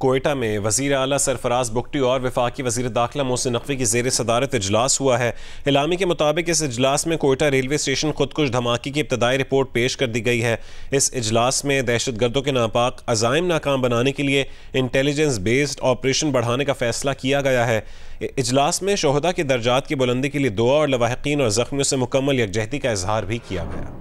कोयटा में वजी अला सरफराज बुकटी और वफाकी वजी दाखिला मोहसिन नकवी की जेर सदारत अजलास हुआ है इलामी के मुताबिक इस अजलास में कोयटा रेलवे स्टेशन खुदकुश धमाके की इब्तदाई रिपोर्ट पेश कर दी गई है इस अजलास में दहशत गर्दों के नापाक अजायम नाकाम बनाने के लिए इंटेलिजेंस बेस्ड ऑपरेशन बढ़ाने का फैसला किया गया है इजलास में शहदा के दर्जात की बुलंदी के लिए दुआ और लवाहकिन और ज़ख्मियों से मुकम्मल यकजहती का इजहार भी किया गया